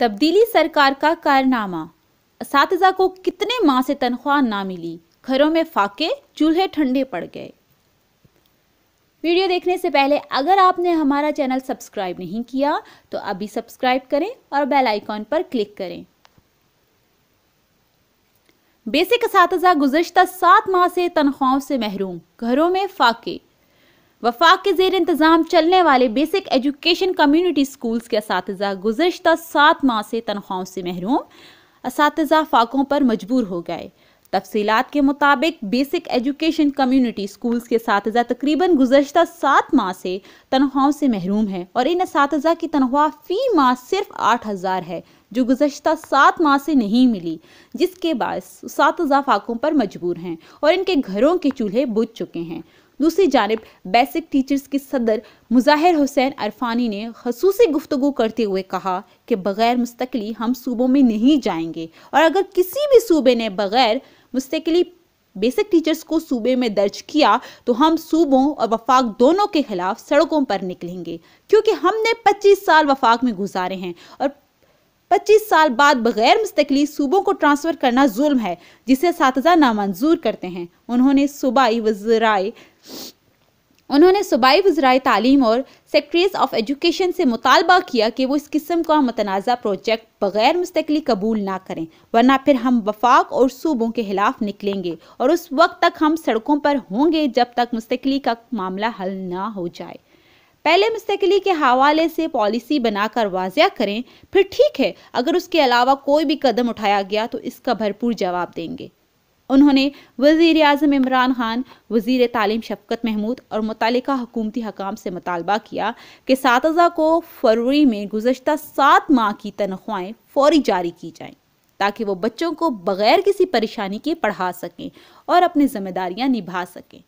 तब्दीली सरकार का कारनामा इस को कितने माह से तनख्वाह ना मिली घरों में फाके चूल्हे ठंडे पड़ गए वीडियो देखने से पहले अगर आपने हमारा चैनल सब्सक्राइब नहीं किया तो अभी सब्सक्राइब करें और बेल आइकॉन पर क्लिक करें बेसिक इस गुजशत सात माह से तनख्वाहों से महरूम घरों में फाके वफाक के जेर इंतज़ाम चलने वाले बेसिक एजुकेशन कम्यूनिटी स्कूल्स के इस गुजशत सात माह से तनख्वाहों से महरूम इस फाकों पर मजबूर हो गए तफसीत के मुताबिक बेसिक एजुकेशन कम्यूनिटी स्कूल्स के इस तकरीबन गुजशत सात माह से तनख्वाहों से महरूम है और इन इस की तनख्वाह फ़ी माह सिर्फ आठ हज़ार है जो गुजशत सात माह से नहीं मिली जिसके बाद सात फाकों पर मजबूर हैं और इनके घरों के चूल्हे बुझ चुके हैं दूसरी जानब बेसिक टीचर्स के सदर मुजाहिर हुसैन अरफानी ने खसूस गुफ्तु करते हुए कहा कि बग़ैर मुस्तकली हम सूबों में नहीं जाएंगे और अगर किसी भी सूबे ने बग़ैर मुस्तकली बेसिक टीचर्स को सूबे में दर्ज किया तो हम सूबों और वफाक दोनों के खिलाफ सड़कों पर निकलेंगे क्योंकि हमने 25 साल वफाक में गुजारे हैं और पच्चीस साल बाद बगैर मुस्तकली सूबों को ट्रांसफ़र करना जुल्म है जिसे सातजा नामंजूर करते हैं उन्होंने सूबाई वजराए उन्होंने सूबाई वजराए तालीम और सेक्रेटरीज ऑफ एजुकेशन से मुतालबा किया कि वो इस किस्म का मतनाज़ प्रोजेक्ट बगैर मुस्तकली कबूल ना करें वरना फिर हम वफाक और सूबों के खिलाफ निकलेंगे और उस वक्त तक हम सड़कों पर होंगे जब तक मुस्तकली का मामला हल ना हो जाए पहले मुस्तकली के हवाले से पॉलिसी बनाकर वाजिया करें फिर ठीक है अगर उसके अलावा कोई भी कदम उठाया गया तो इसका भरपूर जवाब देंगे उन्होंने वजीर अजम इमरान खान वजीर तालीम शफकत महमूद और मुतल हकूमती हकाम से मुतालबा किया कि सातजा को फरवरी में गुजशत सात माह की तनख्वाहें फौरी जारी की जाएँ ताकि वो बच्चों को बग़ैर किसी परेशानी के पढ़ा सकें और अपनी जिम्मेदारियाँ निभा सकें